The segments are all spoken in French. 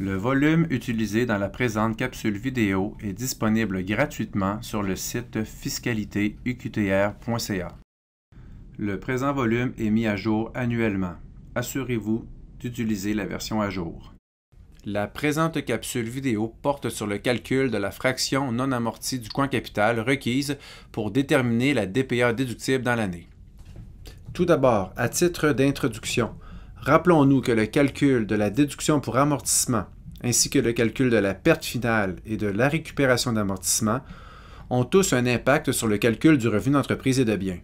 Le volume utilisé dans la présente capsule vidéo est disponible gratuitement sur le site fiscalitéuqtr.ca. Le présent volume est mis à jour annuellement. Assurez-vous d'utiliser la version à jour. La présente capsule vidéo porte sur le calcul de la fraction non amortie du coin capital requise pour déterminer la DPA déductible dans l'année. Tout d'abord, à titre d'introduction, Rappelons-nous que le calcul de la déduction pour amortissement, ainsi que le calcul de la perte finale et de la récupération d'amortissement, ont tous un impact sur le calcul du revenu d'entreprise et de biens.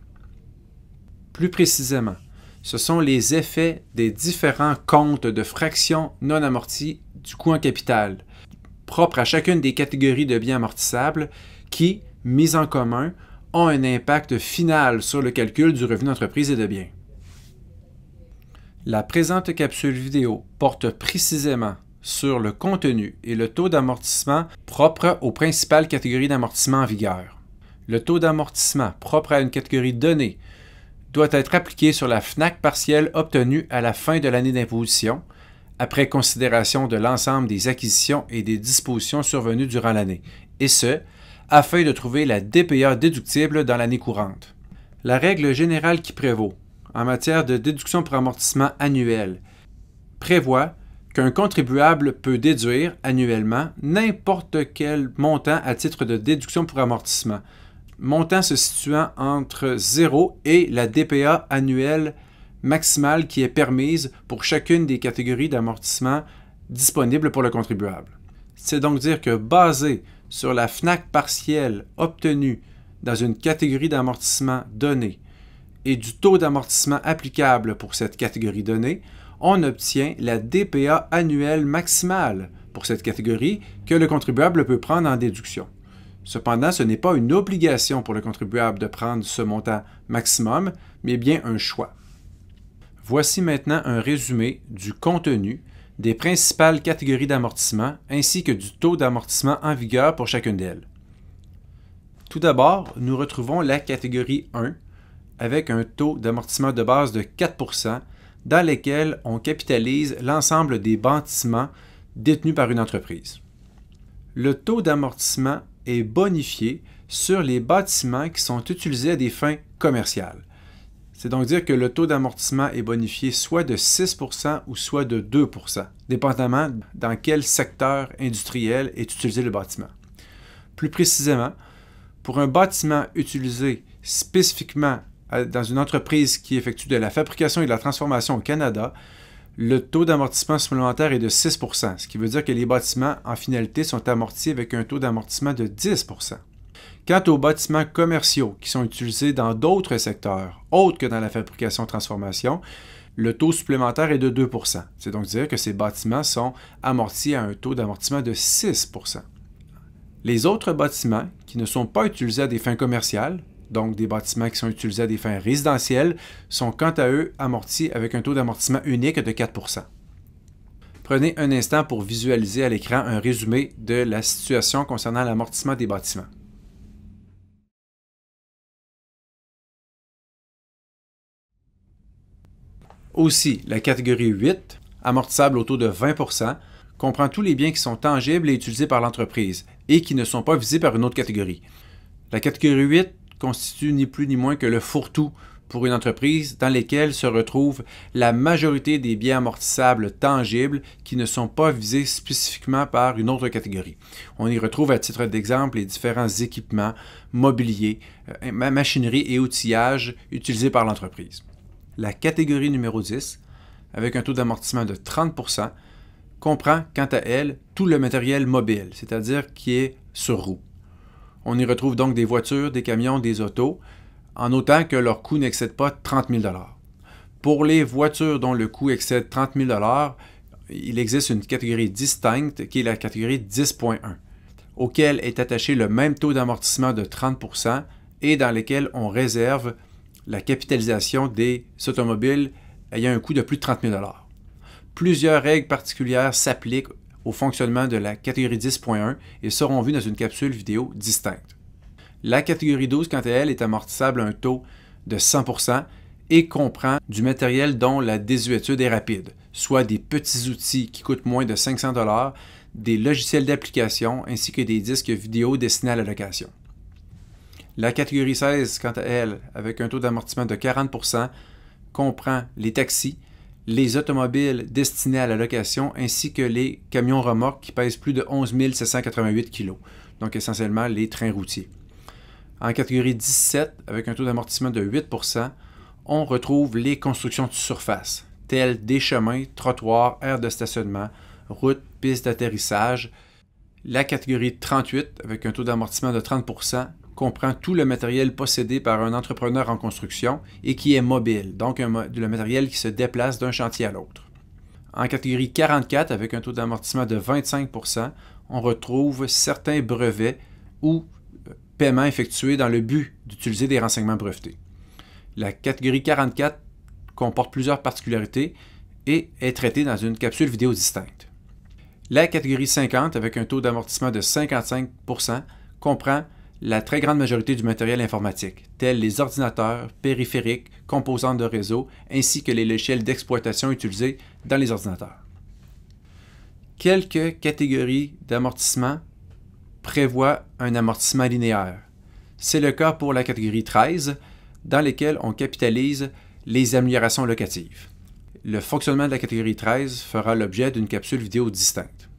Plus précisément, ce sont les effets des différents comptes de fractions non amorties du coût en capital, propres à chacune des catégories de biens amortissables qui, mis en commun, ont un impact final sur le calcul du revenu d'entreprise et de biens. La présente capsule vidéo porte précisément sur le contenu et le taux d'amortissement propre aux principales catégories d'amortissement en vigueur. Le taux d'amortissement propre à une catégorie donnée doit être appliqué sur la FNAC partielle obtenue à la fin de l'année d'imposition, après considération de l'ensemble des acquisitions et des dispositions survenues durant l'année, et ce, afin de trouver la DPA déductible dans l'année courante. La règle générale qui prévaut en matière de déduction pour amortissement annuel prévoit qu'un contribuable peut déduire annuellement n'importe quel montant à titre de déduction pour amortissement, montant se situant entre 0 et la DPA annuelle maximale qui est permise pour chacune des catégories d'amortissement disponibles pour le contribuable. C'est donc dire que basé sur la FNAC partielle obtenue dans une catégorie d'amortissement donnée, et du taux d'amortissement applicable pour cette catégorie donnée, on obtient la DPA annuelle maximale pour cette catégorie que le contribuable peut prendre en déduction. Cependant, ce n'est pas une obligation pour le contribuable de prendre ce montant maximum, mais bien un choix. Voici maintenant un résumé du contenu des principales catégories d'amortissement ainsi que du taux d'amortissement en vigueur pour chacune d'elles. Tout d'abord, nous retrouvons la catégorie 1 avec un taux d'amortissement de base de 4 dans lesquels on capitalise l'ensemble des bâtiments détenus par une entreprise. Le taux d'amortissement est bonifié sur les bâtiments qui sont utilisés à des fins commerciales. C'est donc dire que le taux d'amortissement est bonifié soit de 6 ou soit de 2 dépendamment dans quel secteur industriel est utilisé le bâtiment. Plus précisément, pour un bâtiment utilisé spécifiquement dans une entreprise qui effectue de la fabrication et de la transformation au Canada, le taux d'amortissement supplémentaire est de 6 ce qui veut dire que les bâtiments, en finalité, sont amortis avec un taux d'amortissement de 10 Quant aux bâtiments commerciaux qui sont utilisés dans d'autres secteurs, autres que dans la fabrication-transformation, le taux supplémentaire est de 2 C'est donc dire que ces bâtiments sont amortis à un taux d'amortissement de 6 Les autres bâtiments qui ne sont pas utilisés à des fins commerciales, donc des bâtiments qui sont utilisés à des fins résidentielles, sont quant à eux amortis avec un taux d'amortissement unique de 4 Prenez un instant pour visualiser à l'écran un résumé de la situation concernant l'amortissement des bâtiments. Aussi, la catégorie 8, amortissable au taux de 20 comprend tous les biens qui sont tangibles et utilisés par l'entreprise et qui ne sont pas visés par une autre catégorie. La catégorie 8 constitue ni plus ni moins que le fourre-tout pour une entreprise dans lesquelles se retrouvent la majorité des biens amortissables tangibles qui ne sont pas visés spécifiquement par une autre catégorie. On y retrouve à titre d'exemple les différents équipements, mobiliers, euh, machinerie et outillage utilisés par l'entreprise. La catégorie numéro 10, avec un taux d'amortissement de 30 comprend quant à elle tout le matériel mobile, c'est-à-dire qui est sur roue. On y retrouve donc des voitures, des camions, des autos, en autant que leur coût n'excède pas 30 000 Pour les voitures dont le coût excède 30 000 il existe une catégorie distincte qui est la catégorie 10.1, auquel est attaché le même taux d'amortissement de 30 et dans lesquelles on réserve la capitalisation des automobiles ayant un coût de plus de 30 000 Plusieurs règles particulières s'appliquent au fonctionnement de la catégorie 10.1 et seront vus dans une capsule vidéo distincte. La catégorie 12, quant à elle, est amortissable à un taux de 100% et comprend du matériel dont la désuétude est rapide, soit des petits outils qui coûtent moins de 500 dollars, des logiciels d'application ainsi que des disques vidéo destinés à la location. La catégorie 16, quant à elle, avec un taux d'amortissement de 40%, comprend les taxis, les automobiles destinées à la location ainsi que les camions remorques qui pèsent plus de 11 788 kg, donc essentiellement les trains routiers. En catégorie 17, avec un taux d'amortissement de 8 on retrouve les constructions de surface, telles des chemins, trottoirs, aires de stationnement, routes, pistes d'atterrissage. La catégorie 38, avec un taux d'amortissement de 30 comprend tout le matériel possédé par un entrepreneur en construction et qui est mobile, donc le matériel qui se déplace d'un chantier à l'autre. En catégorie 44, avec un taux d'amortissement de 25 on retrouve certains brevets ou euh, paiements effectués dans le but d'utiliser des renseignements brevetés. La catégorie 44 comporte plusieurs particularités et est traitée dans une capsule vidéo distincte. La catégorie 50, avec un taux d'amortissement de 55 comprend la très grande majorité du matériel informatique, tels les ordinateurs, périphériques, composantes de réseau, ainsi que les échelles d'exploitation utilisées dans les ordinateurs. Quelques catégories d'amortissement prévoient un amortissement linéaire. C'est le cas pour la catégorie 13, dans laquelle on capitalise les améliorations locatives. Le fonctionnement de la catégorie 13 fera l'objet d'une capsule vidéo distincte.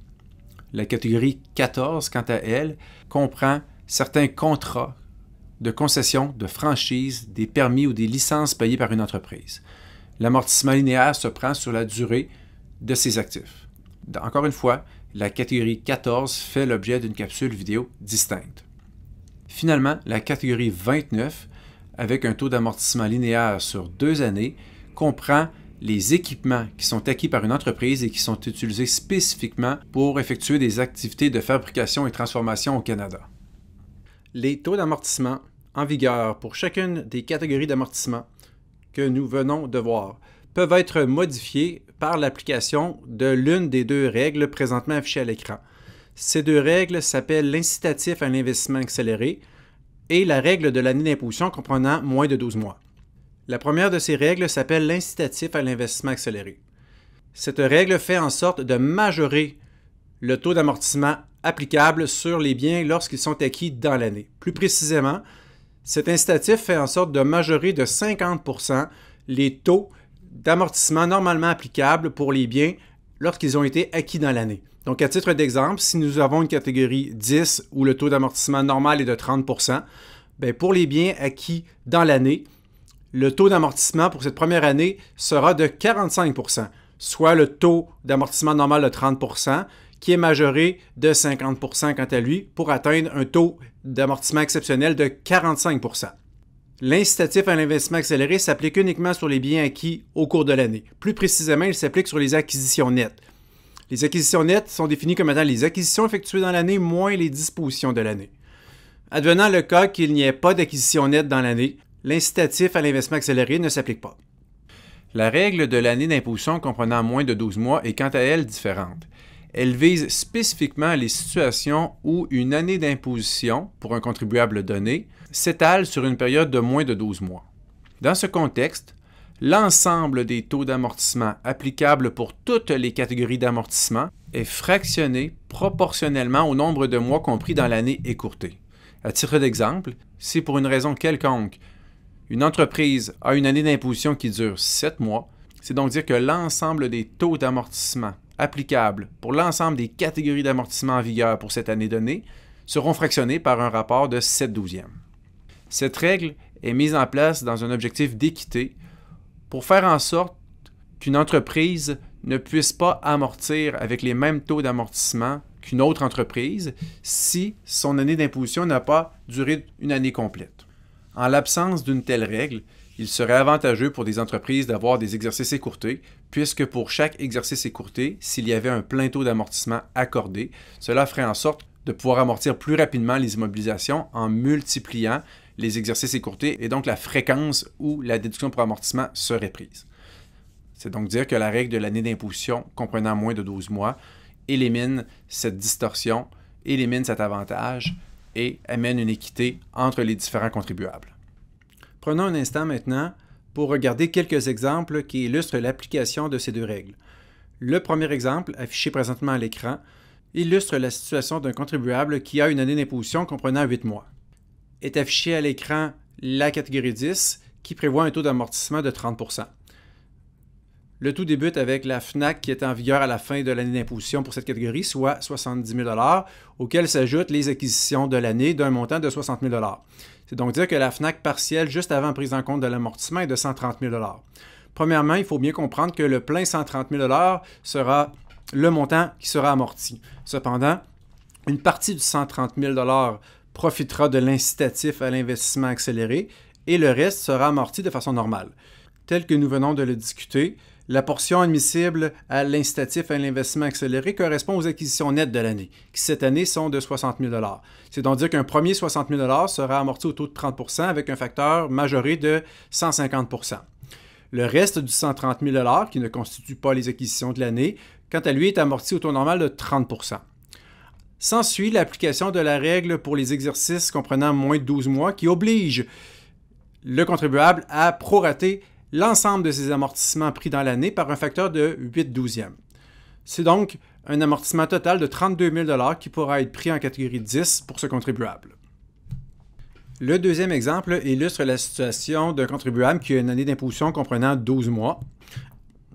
La catégorie 14, quant à elle, comprend certains contrats de concession, de franchise, des permis ou des licences payées par une entreprise. L'amortissement linéaire se prend sur la durée de ces actifs. Encore une fois, la catégorie 14 fait l'objet d'une capsule vidéo distincte. Finalement, la catégorie 29, avec un taux d'amortissement linéaire sur deux années, comprend les équipements qui sont acquis par une entreprise et qui sont utilisés spécifiquement pour effectuer des activités de fabrication et transformation au Canada les taux d'amortissement en vigueur pour chacune des catégories d'amortissement que nous venons de voir peuvent être modifiés par l'application de l'une des deux règles présentement affichées à l'écran. Ces deux règles s'appellent l'incitatif à l'investissement accéléré et la règle de l'année d'imposition comprenant moins de 12 mois. La première de ces règles s'appelle l'incitatif à l'investissement accéléré. Cette règle fait en sorte de majorer le taux d'amortissement applicable sur les biens lorsqu'ils sont acquis dans l'année. Plus précisément, cet incitatif fait en sorte de majorer de 50 les taux d'amortissement normalement applicables pour les biens lorsqu'ils ont été acquis dans l'année. Donc, à titre d'exemple, si nous avons une catégorie 10 où le taux d'amortissement normal est de 30 ben, pour les biens acquis dans l'année, le taux d'amortissement pour cette première année sera de 45 soit le taux d'amortissement normal de 30 qui est majoré de 50 quant à lui pour atteindre un taux d'amortissement exceptionnel de 45 L'incitatif à l'investissement accéléré s'applique uniquement sur les biens acquis au cours de l'année. Plus précisément, il s'applique sur les acquisitions nettes. Les acquisitions nettes sont définies comme étant les acquisitions effectuées dans l'année moins les dispositions de l'année. Advenant le cas qu'il n'y ait pas d'acquisition nette dans l'année, l'incitatif à l'investissement accéléré ne s'applique pas. La règle de l'année d'imposition comprenant moins de 12 mois est quant à elle différente elle vise spécifiquement les situations où une année d'imposition pour un contribuable donné s'étale sur une période de moins de 12 mois. Dans ce contexte, l'ensemble des taux d'amortissement applicables pour toutes les catégories d'amortissement est fractionné proportionnellement au nombre de mois compris dans l'année écourtée. À titre d'exemple, si pour une raison quelconque, une entreprise a une année d'imposition qui dure 7 mois, c'est donc dire que l'ensemble des taux d'amortissement applicables pour l'ensemble des catégories d'amortissement en vigueur pour cette année donnée seront fractionnés par un rapport de 7 douzièmes. Cette règle est mise en place dans un objectif d'équité pour faire en sorte qu'une entreprise ne puisse pas amortir avec les mêmes taux d'amortissement qu'une autre entreprise si son année d'imposition n'a pas duré une année complète. En l'absence d'une telle règle, il serait avantageux pour des entreprises d'avoir des exercices écourtés, puisque pour chaque exercice écourté, s'il y avait un plein taux d'amortissement accordé, cela ferait en sorte de pouvoir amortir plus rapidement les immobilisations en multipliant les exercices écourtés et donc la fréquence où la déduction pour amortissement serait prise. C'est donc dire que la règle de l'année d'imposition comprenant moins de 12 mois élimine cette distorsion, élimine cet avantage et amène une équité entre les différents contribuables. Prenons un instant maintenant pour regarder quelques exemples qui illustrent l'application de ces deux règles. Le premier exemple, affiché présentement à l'écran, illustre la situation d'un contribuable qui a une année d'imposition comprenant 8 mois. Est affichée à l'écran la catégorie 10 qui prévoit un taux d'amortissement de 30 le tout débute avec la FNAC qui est en vigueur à la fin de l'année d'imposition pour cette catégorie, soit 70 000 auquel s'ajoutent les acquisitions de l'année d'un montant de 60 000 C'est donc dire que la FNAC partielle juste avant prise en compte de l'amortissement est de 130 000 Premièrement, il faut bien comprendre que le plein 130 000 sera le montant qui sera amorti. Cependant, une partie du 130 000 profitera de l'incitatif à l'investissement accéléré et le reste sera amorti de façon normale. Tel que nous venons de le discuter, la portion admissible à l'incitatif à l'investissement accéléré correspond aux acquisitions nettes de l'année, qui cette année sont de 60 000 C'est donc dire qu'un premier 60 000 sera amorti au taux de 30 avec un facteur majoré de 150 Le reste du 130 000 qui ne constitue pas les acquisitions de l'année, quant à lui, est amorti au taux normal de 30 S'ensuit l'application de la règle pour les exercices comprenant moins de 12 mois qui oblige le contribuable à prorater l'ensemble de ces amortissements pris dans l'année par un facteur de 8 douzièmes. C'est donc un amortissement total de 32 000 qui pourra être pris en catégorie 10 pour ce contribuable. Le deuxième exemple illustre la situation d'un contribuable qui a une année d'imposition comprenant 12 mois.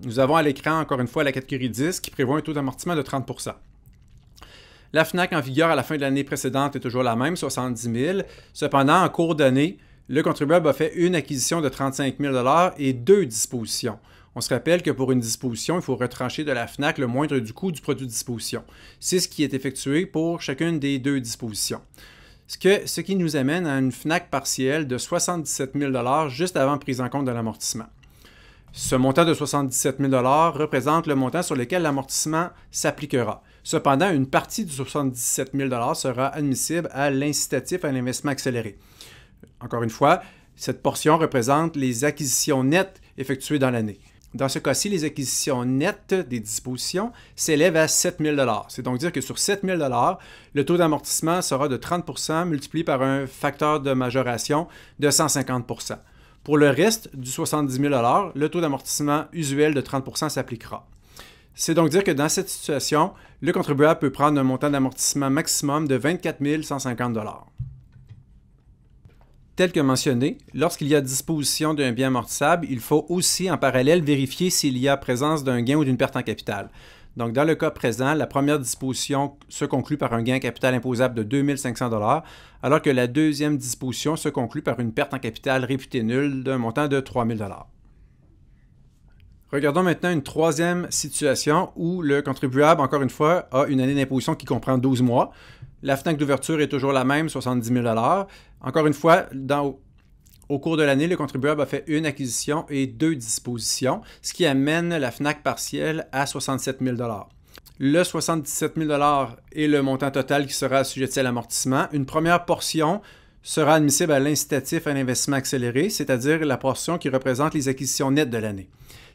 Nous avons à l'écran encore une fois la catégorie 10 qui prévoit un taux d'amortissement de 30 La FNAC en vigueur à la fin de l'année précédente est toujours la même, 70 000. Cependant, en cours d'année, le contribuable a fait une acquisition de 35 000 et deux dispositions. On se rappelle que pour une disposition, il faut retrancher de la FNAC le moindre du coût du produit de disposition. C'est ce qui est effectué pour chacune des deux dispositions. Ce, qui nous amène à une FNAC partielle de 77 000 juste avant prise en compte de l'amortissement. Ce montant de 77 000 représente le montant sur lequel l'amortissement s'appliquera. Cependant, une partie du 77 000 sera admissible à l'incitatif à l'investissement accéléré. Encore une fois, cette portion représente les acquisitions nettes effectuées dans l'année. Dans ce cas-ci, les acquisitions nettes des dispositions s'élèvent à 7 000 C'est donc dire que sur 7 000 le taux d'amortissement sera de 30 multiplié par un facteur de majoration de 150 Pour le reste du 70 000 le taux d'amortissement usuel de 30 s'appliquera. C'est donc dire que dans cette situation, le contribuable peut prendre un montant d'amortissement maximum de 24 150 Tel que mentionné, lorsqu'il y a disposition d'un bien amortissable, il faut aussi en parallèle vérifier s'il y a présence d'un gain ou d'une perte en capital. Donc, dans le cas présent, la première disposition se conclut par un gain en capital imposable de 2500 alors que la deuxième disposition se conclut par une perte en capital réputée nulle d'un montant de 3000 Regardons maintenant une troisième situation où le contribuable, encore une fois, a une année d'imposition qui comprend 12 mois. La FNAC d'ouverture est toujours la même, 70 000 Encore une fois, dans, au cours de l'année, le contribuable a fait une acquisition et deux dispositions, ce qui amène la FNAC partielle à 67 000 Le 77 000 est le montant total qui sera assujetti à l'amortissement. Une première portion sera admissible à l'incitatif à l'investissement accéléré, c'est-à-dire la portion qui représente les acquisitions nettes de l'année.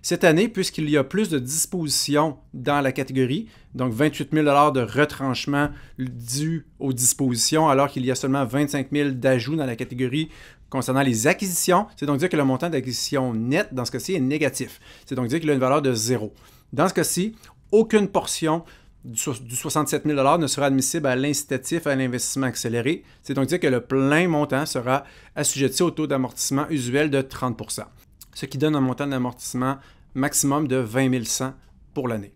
Cette année, puisqu'il y a plus de dispositions dans la catégorie, donc 28 000 de retranchement dû aux dispositions, alors qu'il y a seulement 25 000 d'ajouts dans la catégorie concernant les acquisitions, c'est donc dire que le montant d'acquisition nette dans ce cas-ci est négatif. C'est donc dire qu'il a une valeur de zéro. Dans ce cas-ci, aucune portion du, 67 000 ne sera admissible à l'incitatif à l'investissement accéléré. C'est donc dire que le plein montant sera assujetti au taux d'amortissement usuel de 30 ce qui donne un montant d'amortissement maximum de 20 100 pour l'année.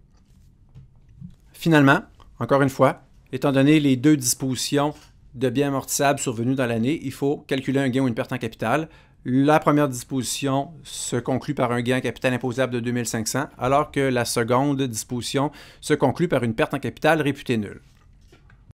Finalement, encore une fois, étant donné les deux dispositions de biens amortissables survenus dans l'année, il faut calculer un gain ou une perte en capital. La première disposition se conclut par un gain en capital imposable de 2500, alors que la seconde disposition se conclut par une perte en capital réputée nulle.